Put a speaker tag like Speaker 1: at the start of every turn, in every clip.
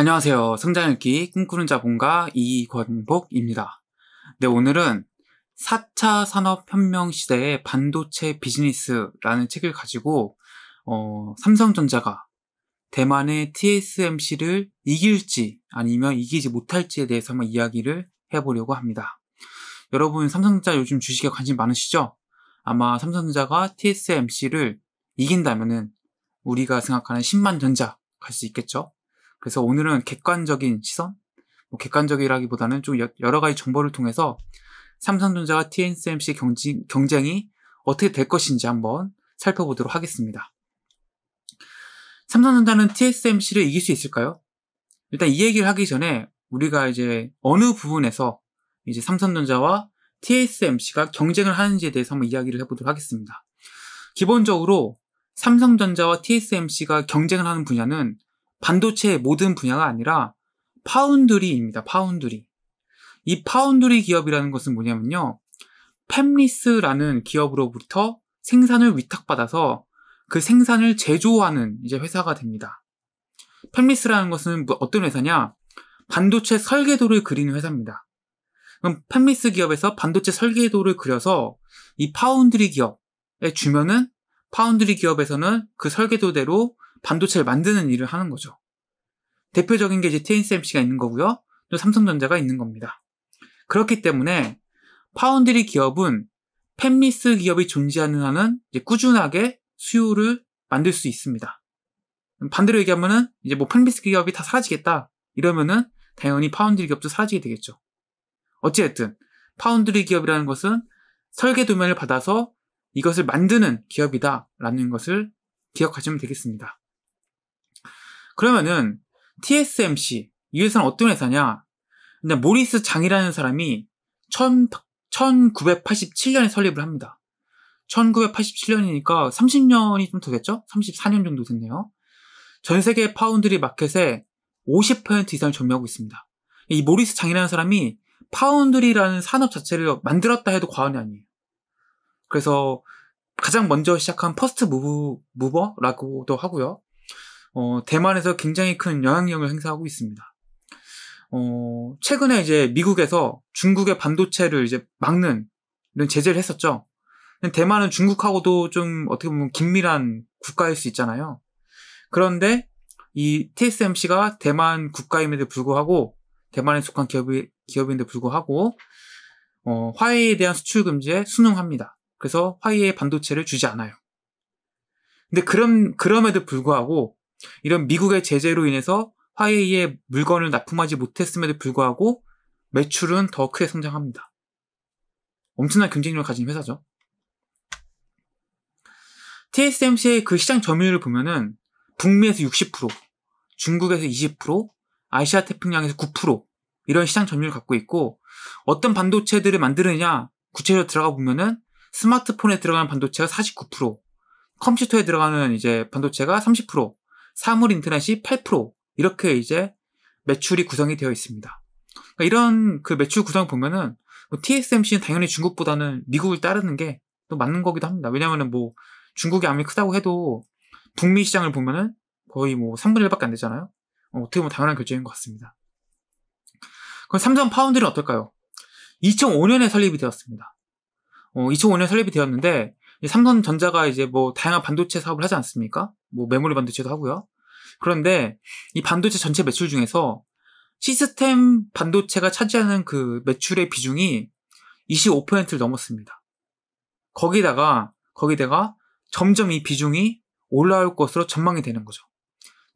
Speaker 1: 안녕하세요. 성장읽기 꿈꾸는 자본가 이권복입니다. 네, 오늘은 4차 산업혁명 시대의 반도체 비즈니스라는 책을 가지고 어, 삼성전자가 대만의 TSMC를 이길지 아니면 이기지 못할지에 대해서 한번 이야기를 해보려고 합니다. 여러분 삼성전자 요즘 주식에 관심 많으시죠? 아마 삼성전자가 TSMC를 이긴다면 우리가 생각하는 10만 전자 갈 수 있겠죠? 그래서 오늘은 객관적인 시선, 뭐 객관적이라기보다는 좀 여러 가지 정보를 통해서 삼성전자와 TSMC 경쟁, 경쟁이 어떻게 될 것인지 한번 살펴보도록 하겠습니다. 삼성전자는 TSMC를 이길 수 있을까요? 일단 이 얘기를 하기 전에 우리가 이제 어느 부분에서 이제 삼성전자와 TSMC가 경쟁을 하는지에 대해서 한번 이야기를 해보도록 하겠습니다. 기본적으로 삼성전자와 TSMC가 경쟁을 하는 분야는 반도체의 모든 분야가 아니라 파운드리입니다. 파운드리. 이 파운드리 기업이라는 것은 뭐냐면요. 팹리스라는 기업으로부터 생산을 위탁받아서 그 생산을 제조하는 이제 회사가 됩니다. 팹리스라는 것은 뭐 어떤 회사냐? 반도체 설계도를 그리는 회사입니다. 그럼 팹리스 기업에서 반도체 설계도를 그려서 이 파운드리 기업에 주면은 파운드리 기업에서는 그 설계도대로 반도체를 만드는 일을 하는 거죠. 대표적인 게 이제 TSMC가 있는 거고요. 또 삼성전자가 있는 겁니다. 그렇기 때문에 파운드리 기업은 팬미스 기업이 존재하는 한은 꾸준하게 수요를 만들 수 있습니다. 반대로 얘기하면은 이제 뭐팬미스 기업이 다 사라지겠다 이러면은 당연히 파운드리 기업도 사라지게 되겠죠. 어찌됐든 파운드리 기업이라는 것은 설계 도면을 받아서 이것을 만드는 기업이다라는 것을 기억하시면 되겠습니다. 그러면은 TSMC 이 회사는 어떤 회사냐? 근데 모리스 장이라는 사람이 1 9 8 7년에 설립을 합니다. 1987년이니까 30년이 좀 더 됐죠? 34년 정도 됐네요. 전 세계 파운드리 마켓에50% 이상을 점유하고 있습니다. 이 모리스 장이라는 사람이 파운드리라는 산업 자체를 만들었다 해도 과언이 아니에요. 그래서 가장 먼저 시작한 퍼스트 무브, 무버라고도 하고요. 어, 대만에서 굉장히 큰 영향력을 행사하고 있습니다. 어, 최근에 이제 미국에서 중국의 반도체를 이제 막는 이런 제재를 했었죠. 대만은 중국하고도 좀 어떻게 보면 긴밀한 국가일 수 있잖아요. 그런데 이 TSMC가 대만 국가임에도 불구하고 대만에 속한 기업이, 기업인데 불구하고 어, 화웨이에 대한 수출 금지에 순응합니다. 그래서 화웨이의 반도체를 주지 않아요. 근데 그럼 그럼에도 불구하고 이런 미국의 제재로 인해서 화웨이의 물건을 납품하지 못했음에도 불구하고 매출은 더 크게 성장합니다. 엄청난 경쟁력을 가진 회사죠. TSMC의 그 시장 점유율을 보면은 북미에서 60%, 중국에서 20%, 아시아 태평양에서 9% 이런 시장 점유율을 갖고 있고 어떤 반도체들을 만드느냐 구체적으로 들어가 보면은 스마트폰에 들어가는 반도체가 49%, 컴퓨터에 들어가는 이제 반도체가 30%, 사물 인터넷이 8% 이렇게 이제 매출이 구성이 되어 있습니다. 그러니까 이런 그 매출 구성 보면은 뭐 TSMC는 당연히 중국보다는 미국을 따르는 게 또 맞는 거기도 합니다. 왜냐면은 하뭐 중국이 아무리 크다고 해도 북미 시장을 보면은 거의 뭐 3분의 1밖에 안 되잖아요. 어, 떻게 보면 당연한 결정인 것 같습니다. 그럼 삼성 파운드는 어떨까요? 2005년에 설립이 되었습니다. 어, 2005년에 설립이 되었는데 삼성전자가 이제 뭐 다양한 반도체 사업을 하지 않습니까? 뭐 메모리 반도체도 하고요. 그런데 이 반도체 전체 매출 중에서 시스템 반도체가 차지하는 그 매출의 비중이 25%를 넘었습니다. 거기다가 거기다가 점점 이 비중이 올라올 것으로 전망이 되는 거죠.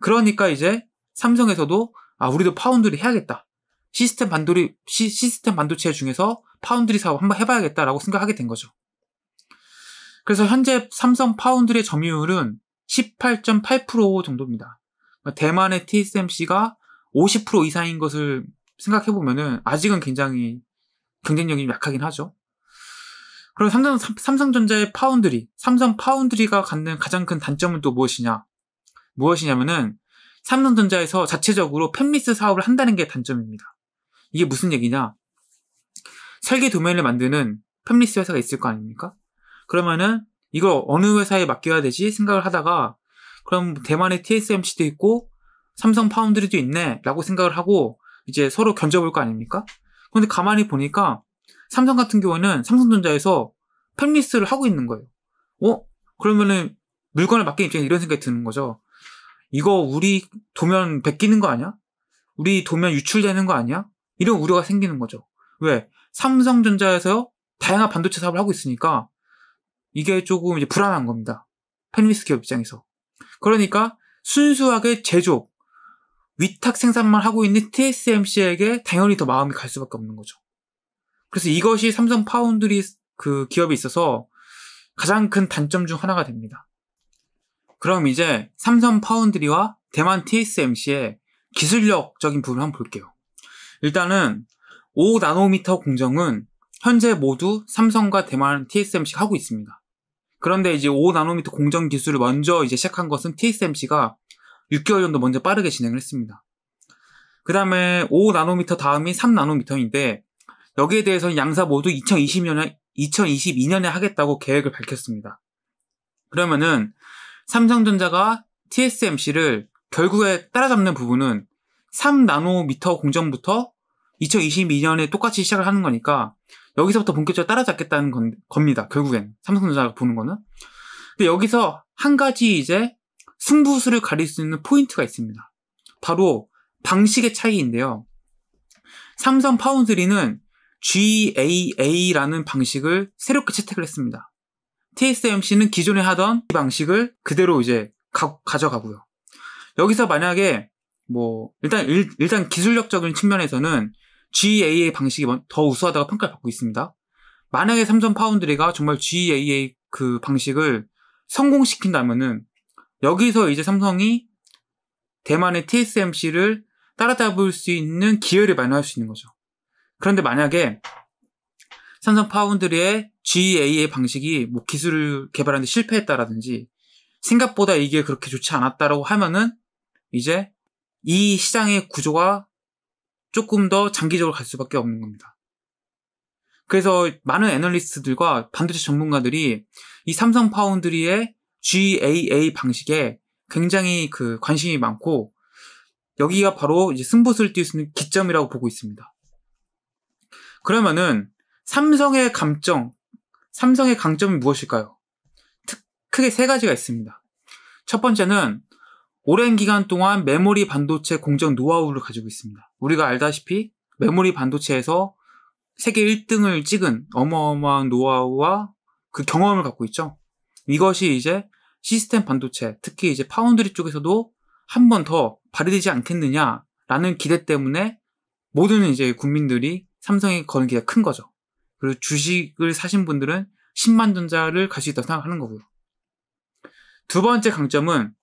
Speaker 1: 그러니까 이제 삼성에서도 아 우리도 파운드리 해야겠다. 시스템 반도리 시, 스템 반도체 중에서 파운드리 사업 한번 해봐야겠다라고 생각하게 된 거죠. 그래서 현재 삼성 파운드리의 점유율은 18.8% 정도입니다. 대만의 TSMC가 50% 이상인 것을 생각해보면은 아직은 굉장히 경쟁력이 약하긴 하죠. 그럼 삼성, 삼성전자의 파운드리, 삼성 파운드리가 갖는 가장 큰 단점은 또 무엇이냐? 무엇이냐면은 삼성전자에서 자체적으로 팹리스 사업을 한다는 게 단점입니다. 이게 무슨 얘기냐? 설계 도면을 만드는 팹리스 회사가 있을 거 아닙니까? 그러면은 이걸 어느 회사에 맡겨야 되지 생각을 하다가 그럼 대만의 TSMC도 있고 삼성 파운드리도 있네라고 생각을 하고 이제 서로 견져볼 거 아닙니까? 그런데 가만히 보니까 삼성 같은 경우에는 삼성전자에서 팹리스를 하고 있는 거예요. 어? 그러면은 물건을 맡긴 입장에 이런 생각이 드는 거죠. 이거 우리 도면 베끼는 거 아니야? 우리 도면 유출되는 거 아니야? 이런 우려가 생기는 거죠. 왜? 삼성전자에서 다양한 반도체 사업을 하고 있으니까 이게 조금 이제 불안한 겁니다. 펜리스 기업 입장에서. 그러니까 순수하게 제조, 위탁 생산만 하고 있는 TSMC에게 당연히 더 마음이 갈 수밖에 없는 거죠. 그래서 이것이 삼성 파운드리 그 기업에 있어서 가장 큰 단점 중 하나가 됩니다. 그럼 이제 삼성 파운드리와 대만 TSMC의 기술력적인 부분을 한번 볼게요. 일단은 5나노미터 공정은 현재 모두 삼성과 대만 TSMC가 하고 있습니다. 그런데 이제 5나노미터 공정 기술을 먼저 이제 시작한 것은 TSMC가 6개월 정도 먼저 빠르게 진행을 했습니다. 그 다음에 5나노미터 다음이 3나노미터인데 여기에 대해서는 양사 모두 2020년에 2022년에 하겠다고 계획을 밝혔습니다. 그러면은 삼성전자가 TSMC를 결국에 따라잡는 부분은 3나노미터 공정부터 2022년에 똑같이 시작을 하는 거니까 여기서부터 본격적으로 따라잡겠다는 건, 겁니다. 결국엔 삼성전자가 보는 거는. 근데 여기서 한 가지 이제 승부수를 가릴 수 있는 포인트가 있습니다. 바로 방식의 차이인데요. 삼성 파운드리는 GAA라는 방식을 새롭게 채택을 했습니다. TSMC는 기존에 하던 이 방식을 그대로 이제 가, 져가고요 여기서 만약에 뭐 일단 일, 단 기술력적인 측면에서는 GAA 방식이 뭐 더 우수하다고 평가를 받고 있습니다. 만약에 삼성 파운드리가 정말 GAA 그 방식을 성공시킨다면은 여기서 이제 삼성이 대만의 TSMC를 따라잡을 수 있는 기회를 마련할 수 있는 거죠. 그런데 만약에 삼성 파운드리의 GAA 방식이 뭐 기술을 개발하는데 실패했다라든지 생각보다 이게 그렇게 좋지 않았다라고 하면은 이제 이 시장의 구조가 조금 더 장기적으로 갈 수밖에 없는 겁니다. 그래서 많은 애널리스트들과 반도체 전문가들이 이 삼성 파운드리의 GAA 방식에 굉장히 그 관심이 많고 여기가 바로 이제 승부수를 띄울 수 있는 기점이라고 보고 있습니다. 그러면은 삼성의 감점, 삼성의 강점이 무엇일까요? 크게 세 가지가 있습니다. 첫 번째는 오랜 기간 동안 메모리 반도체 공정 노하우를 가지고 있습니다. 우리가 알다시피 메모리 반도체에서 세계 1등을 찍은 어마어마한 노하우와 그 경험을 갖고 있죠. 이것이 이제 시스템 반도체, 특히 이제 파운드리 쪽에서도 한 번 더 발휘되지 않겠느냐라는 기대 때문에 모든 이제 국민들이 삼성에 거는 기대가 큰 거죠. 그리고 주식을 사신 분들은 10만 전자를 가지고 있다고 생각하는 거고요. 두 번째 강점은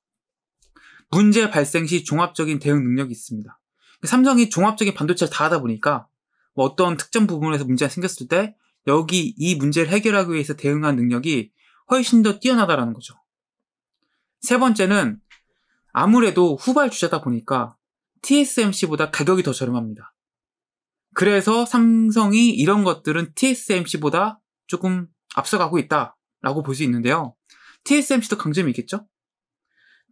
Speaker 1: 문제 발생 시 종합적인 대응 능력이 있습니다. 삼성이 종합적인 반도체를 다 하다 보니까 뭐 어떤 특정 부분에서 문제가 생겼을 때 여기 이 문제를 해결하기 위해서 대응한 능력이 훨씬 더 뛰어나다라는 거죠. 세 번째는 아무래도 후발주자다 보니까 TSMC보다 가격이 더 저렴합니다. 그래서 삼성이 이런 것들은 TSMC보다 조금 앞서가고 있다라고 볼 수 있는데요. TSMC도 강점이 있겠죠?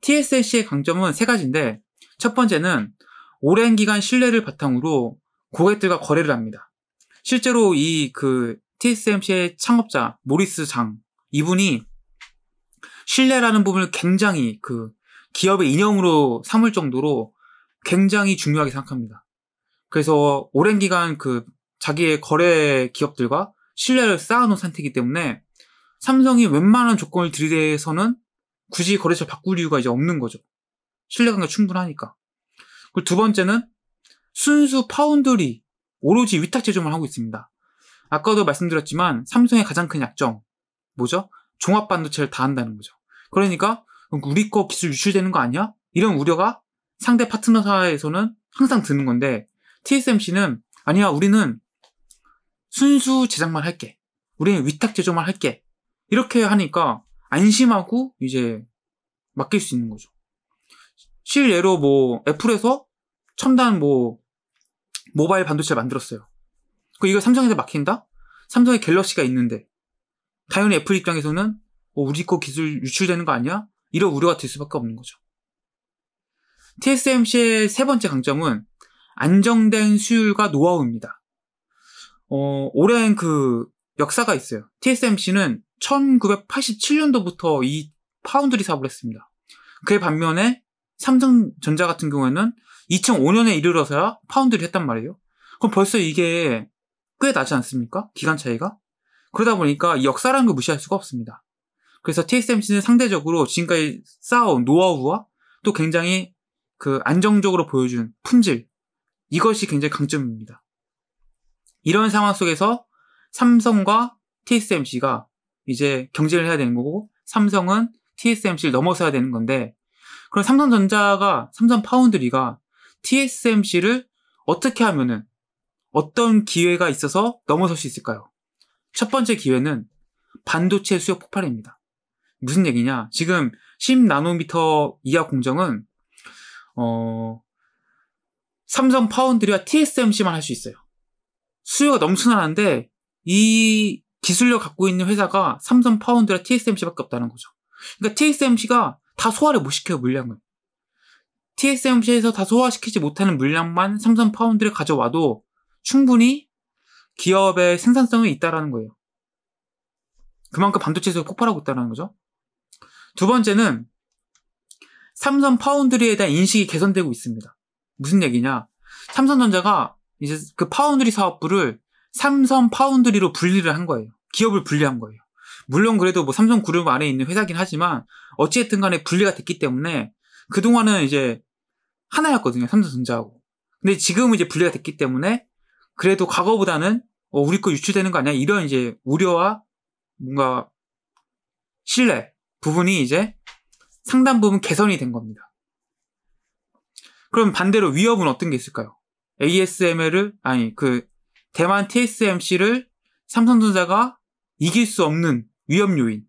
Speaker 1: t s m c 의 강점은 세 가지인데 첫 번째는 오랜 기간 신뢰를 바탕으로 고객들과 거래를 합니다. 실제로 이 그 TSMC의 창업자 모리스 장 이분이 신뢰라는 부분을 굉장히 그 기업의 인형으로 삼을 정도로 굉장히 중요하게 생각합니다. 그래서 오랜 기간 그 자기의 거래 기업들과 신뢰를 쌓아놓은 상태이기 때문에 삼성이 웬만한 조건을 들이대서는 굳이 거래처 바꿀 이유가 이제 없는 거죠. 신뢰관계 충분하니까. 그리고 두 번째는 순수 파운드리 오로지 위탁 제조만 하고 있습니다. 아까도 말씀드렸지만 삼성의 가장 큰 약점 뭐죠? 종합 반도체를 다 한다는 거죠. 그러니까 우리 거 기술 유출되는 거 아니야? 이런 우려가 상대 파트너사에서는 항상 드는 건데 TSMC는 아니야 우리는 순수 제작만 할게. 우리는 위탁 제조만 할게. 이렇게 하니까 안심하고 이제 맡길 수 있는 거죠. 실예로뭐 애플에서 첨단 뭐 모바일 반도체 만들었어요. 그 이거 삼성에서 맡긴다 삼성의 갤럭시가 있는데 당연히 애플 입장에서는 어, 우리 거 기술 유출되는 거 아니야? 이런 우려가 들 수밖에 없는 거죠. TSMC의 세 번째 강점은 안정된 수율과 노하우입니다. 어, 오랜 그 역사가 있어요. TSMC는 1987년도부터 이 파운드리 사업을 했습니다. 그에 반면에 삼성전자 같은 경우에는 2005년에 이르러서야 파운드리 했단 말이에요. 그럼 벌써 이게 꽤 나지 않습니까? 기간 차이가? 그러다 보니까 역사라는 걸 무시할 수가 없습니다. 그래서 TSMC는 상대적으로 지금까지 쌓아온 노하우와 또 굉장히 그 안정적으로 보여준 품질 이것이 굉장히 강점입니다. 이런 상황 속에서 삼성과 TSMC가 이제 경쟁을 해야 되는 거고 삼성은 TSMC를 넘어서야 되는 건데 그럼 삼성전자가 삼성 파운드리가 TSMC를 어떻게 하면은 어떤 기회가 있어서 넘어설 수 있을까요? 첫 번째 기회는 반도체 수요 폭발입니다. 무슨 얘기냐? 지금 10나노미터 이하 공정은 어, 삼성 파운드리와 TSMC만 할 수 있어요. 수요가 넘쳐나는데 이 기술력 갖고 있는 회사가 삼성 파운드라 TSMC밖에 없다는 거죠. 그러니까 TSMC가 다 소화를 못 시켜요, 물량을. TSMC에서 다 소화시키지 못하는 물량만 삼성 파운드를 가져와도 충분히 기업의 생산성이 있다라는 거예요. 그만큼 반도체에서 폭발하고 있다는 거죠. 두 번째는 삼성 파운드리에 대한 인식이 개선되고 있습니다. 무슨 얘기냐? 삼성전자가 이제 그 파운드리 사업부를 삼성 파운드리로 분리를 한 거예요. 기업을 분리한 거예요. 물론 그래도 뭐 삼성 그룹 안에 있는 회사긴 하지만 어찌됐든 간에 분리가 됐기 때문에 그동안은 이제 하나였거든요. 삼성전자하고. 근데 지금은 이제 분리가 됐기 때문에 그래도 과거보다는 어, 우리 거 유출되는 거 아니야? 이런 이제 우려와 뭔가 신뢰 부분이 이제 상당 부분 개선이 된 겁니다. 그럼 반대로 위협은 어떤 게 있을까요? ASML을 아니 그 대만 TSMC를 삼성전자가 이길 수 없는 위험 요인.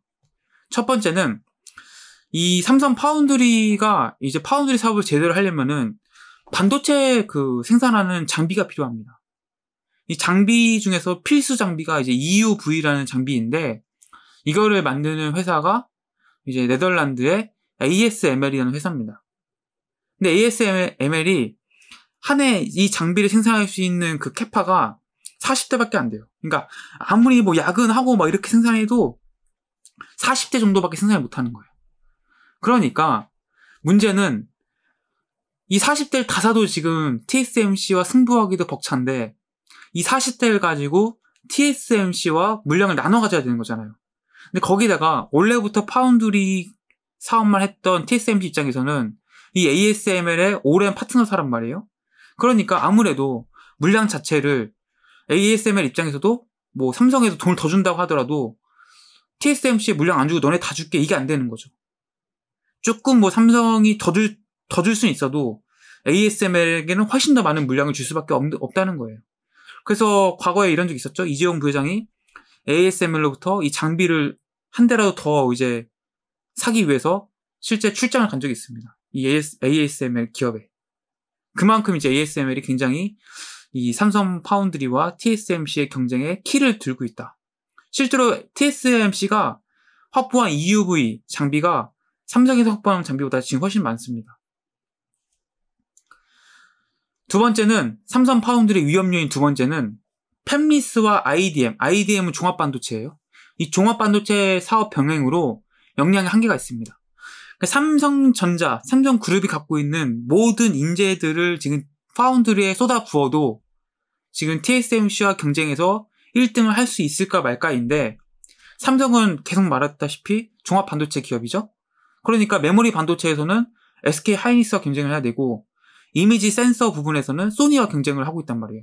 Speaker 1: 첫 번째는 이 삼성 파운드리가 이제 파운드리 사업을 제대로 하려면은 반도체 그 생산하는 장비가 필요합니다. 이 장비 중에서 필수 장비가 이제 EUV라는 장비인데 이거를 만드는 회사가 이제 네덜란드의 ASML이라는 회사입니다. 근데 ASML이 한 해 이 장비를 생산할 수 있는 그 캐파가 40대밖에 안 돼요. 그러니까 아무리 뭐 야근하고 막 이렇게 생산해도 40대 정도밖에 생산을 못하는 거예요. 그러니까 문제는 이 40대를 다사도 지금 TSMC와 승부하기도 벅찬데 이 40대를 가지고 TSMC와 물량을 나눠 가져야 되는 거잖아요. 근데 거기다가 원래부터 파운드리 사업만 했던 TSMC 입장에서는 이 ASML의 오랜 파트너 사람 말이에요. 그러니까 아무래도 물량 자체를 ASML 입장에서도 뭐 삼성에서 돈을 더 준다고 하더라도 TSMC 물량 안 주고 너네 다 줄게 이게 안 되는 거죠. 조금 뭐 삼성이 더줄더 줄 수는 있어도 ASML에게는 훨씬 더 많은 물량을 줄 수밖에 없, 없다는 거예요. 그래서 과거에 이런 적 있었죠. 이재용 부회장이 ASML로부터 이 장비를 한 대라도 더 이제 사기 위해서 실제 출장을 간 적이 있습니다. 이 AS, ASML 기업에. 그만큼 이제 ASML이 굉장히 이 삼성 파운드리와 TSMC의 경쟁에 키를 들고 있다. 실제로 TSMC가 확보한 EUV 장비가 삼성에서 확보한 장비보다 지금 훨씬 많습니다. 두 번째는 삼성 파운드리 위험 요인 두 번째는 팹리스와 IDM, IDM은 종합 반도체예요. 이 종합 반도체 사업 병행으로 역량의 한계가 있습니다. 그러니까 삼성전자, 삼성그룹이 갖고 있는 모든 인재들을 지금 파운드리에 쏟아 부어도 지금 TSMC와 경쟁해서 1등을 할 수 있을까 말까인데 삼성은 계속 말했다시피 종합 반도체 기업이죠. 그러니까 메모리 반도체에서는 SK 하이닉스와 경쟁을 해야 되고 이미지 센서 부분에서는 소니와 경쟁을 하고 있단 말이에요.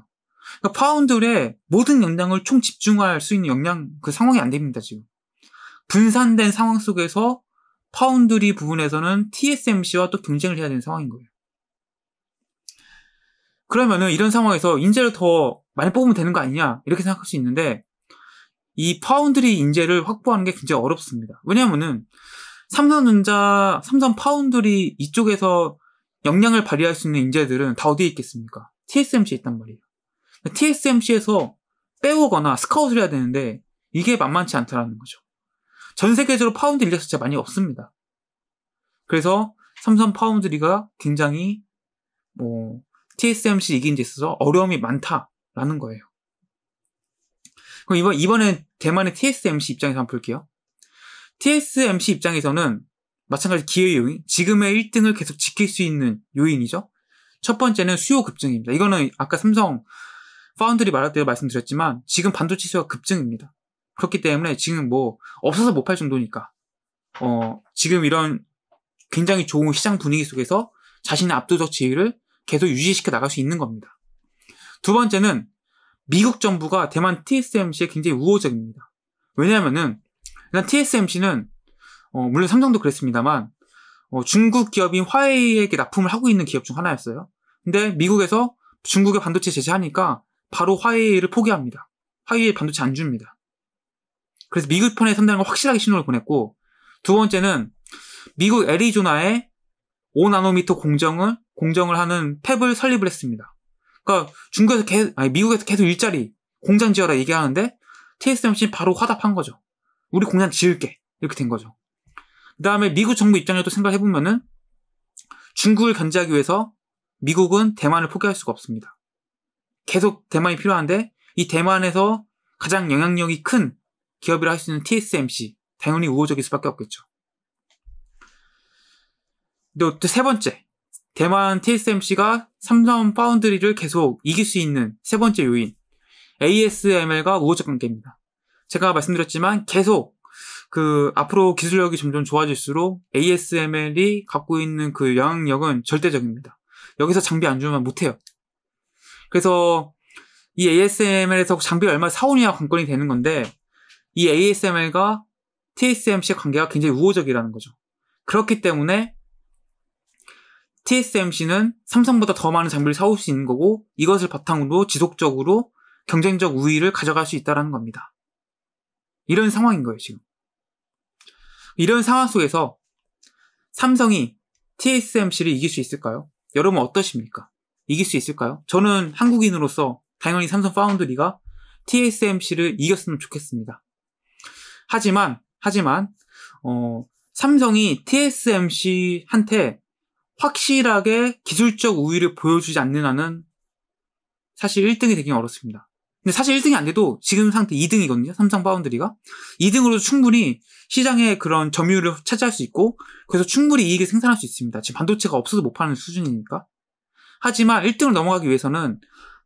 Speaker 1: 그러니까 파운드의 모든 역량을 총 집중할 수 있는 역량 그 상황이 안 됩니다 지금. 분산된 상황 속에서 파운드리 부분에서는 TSMC와 또 경쟁을 해야 되는 상황인 거예요. 그러면은 이런 상황에서 인재를 더 많이 뽑으면 되는 거 아니냐 이렇게 생각할 수 있는데 이 파운드리 인재를 확보하는 게 굉장히 어렵습니다. 왜냐하면은 삼성전자, 삼성 파운드리 이쪽에서 역량을 발휘할 수 있는 인재들은 다 어디에 있겠습니까? TSMC에 있단 말이에요. TSMC에서 빼오거나 스카웃을 해야 되는데 이게 만만치 않더라는 거죠. 전 세계적으로 파운드 인력 자체 많이 없습니다. 그래서 삼성 파운드리가 굉장히 뭐 TSMC 이긴 데 있어서 어려움이 많다라는 거예요. 그럼 이번, 이번에 대만의 TSMC 입장에서 한번 볼게요. TSMC 입장에서는 마찬가지 기회 요인, 지금의 1등을 계속 지킬 수 있는 요인이죠. 첫 번째는 수요 급증입니다. 이거는 아까 삼성 파운드리 말할 때 말씀드렸지만 지금 반도체 수요가 급증입니다. 그렇기 때문에 지금 뭐 없어서 못 팔 정도니까 어, 지금 이런 굉장히 좋은 시장 분위기 속에서 자신의 압도적 지위를 계속 유지시켜 나갈 수 있는 겁니다. 두 번째는 미국 정부가 대만 TSMC에 굉장히 우호적입니다. 왜냐하면은 일단 TSMC는 어, 물론 삼성도 그랬습니다만 어, 중국 기업인 화웨이에게 납품을 하고 있는 기업 중 하나였어요. 근데 미국에서 중국의 반도체 제재하니까 바로 화웨이를 포기합니다. 화웨이 반도체 안 줍니다. 그래서 미국 편에 선다는 걸 확실하게 신호를 보냈고 두 번째는 미국 애리조나의 5나노미터 공정을 공정을 하는 팹을 설립을 했습니다. 그러니까 중국에서 계속, 아니 미국에서 계속 일자리 공장 지어라 얘기하는데 TSMC 는 바로 화답한 거죠. 우리 공장 지을게 이렇게 된 거죠. 그다음에 미국 정부 입장에도 서 생각해 보면은 중국을 견제하기 위해서 미국은 대만을 포기할 수가 없습니다. 계속 대만이 필요한데 이 대만에서 가장 영향력이 큰 기업이라 할 수 있는 TSMC 당연히 우호적일 수밖에 없겠죠. 또 세 번째 대만 TSMC가 삼성 파운드리를 계속 이길 수 있는 세 번째 요인 ASML과 우호적 관계입니다. 제가 말씀드렸지만 계속 그 앞으로 기술력이 점점 좋아질수록 ASML이 갖고 있는 그 영향력은 절대적입니다. 여기서 장비 안 주면 못해요. 그래서 이 ASML에서 장비가 얼마나 사오냐 관건이 되는 건데 이 ASML과 TSMC의 관계가 굉장히 우호적이라는 거죠. 그렇기 때문에 TSMC는 삼성보다 더 많은 장비를 사올 수 있는 거고 이것을 바탕으로 지속적으로 경쟁적 우위를 가져갈 수 있다는 겁니다. 이런 상황인 거예요, 지금. 이런 상황 속에서 삼성이 TSMC를 이길 수 있을까요? 여러분 어떠십니까? 이길 수 있을까요? 저는 한국인으로서 당연히 삼성 파운드리가 TSMC를 이겼으면 좋겠습니다. 하지만, 하지만, 어, 삼성이 TSMC한테 확실하게 기술적 우위를 보여주지 않는 한은 사실 1등이 되긴 어렵습니다. 근데 사실 1등이 안 돼도 지금 상태 2등이거든요. 삼성 파운드리가. 2등으로도 충분히 시장의 그런 점유율을 차지할 수 있고 그래서 충분히 이익을 생산할 수 있습니다. 지금 반도체가 없어도 못 파는 수준이니까. 하지만 1등을 넘어가기 위해서는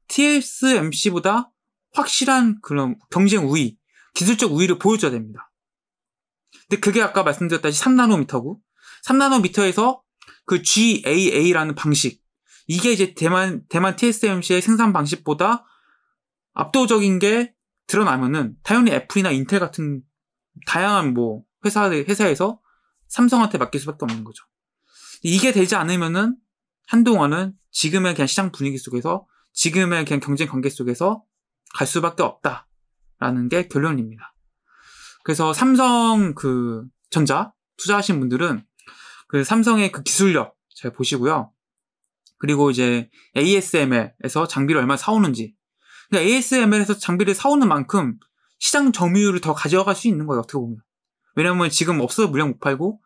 Speaker 1: TSMC보다 확실한 그런 경쟁 우위, 기술적 우위를 보여줘야 됩니다. 근데 그게 아까 말씀드렸다시피 3나노미터고 3나노미터에서 그 GAA라는 방식 이게 이제 대만 대만 TSMC의 생산 방식보다 압도적인 게 드러나면은 당연히 애플이나 인텔 같은 다양한 뭐 회사 회사에서 삼성한테 맡길 수밖에 없는 거죠. 이게 되지 않으면은 한동안은 지금의 그냥 시장 분위기 속에서 지금의 그냥 경쟁 관계 속에서 갈 수밖에 없다라는 게 결론입니다. 그래서 삼성 그 전자 투자하신 분들은 그 삼성의 그 기술력 잘 보시고요. 그리고 이제 ASML에서 장비를 얼마 사오는지. 그러니까 ASML에서 장비를 사오는 만큼 시장 점유율을 더 가져갈 수 있는 거예요, 어떻게 보면. 왜냐면 지금 없어서 물량 못 팔고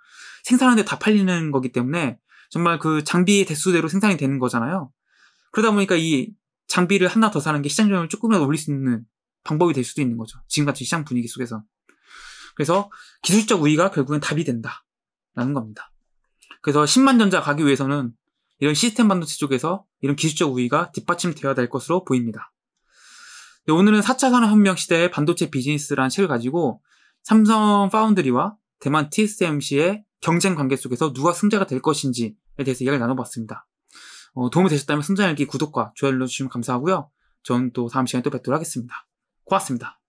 Speaker 1: 생산하는데 다 팔리는 거기 때문에 정말 그 장비의 대수대로 생산이 되는 거잖아요. 그러다 보니까 이 장비를 하나 더 사는 게 시장 점유율을 조금이라도 올릴 수 있는 방법이 될 수도 있는 거죠. 지금 같은 시장 분위기 속에서. 그래서 기술적 우위가 결국엔 답이 된다. 라는 겁니다. 그래서 10만 전자 가기 위해서는 이런 시스템 반도체 쪽에서 이런 기술적 우위가 뒷받침되어야 될 것으로 보입니다. 네, 오늘은 4차 산업혁명 시대의 반도체 비즈니스라는 책을 가지고 삼성 파운드리와 대만 TSMC의 경쟁 관계 속에서 누가 승자가 될 것인지에 대해서 이야기를 나눠봤습니다. 어, 도움이 되셨다면 승자일기 구독과 좋아요 눌러주시면 감사하고요. 저는 또 다음 시간에 또 뵙도록 하겠습니다. 고맙습니다.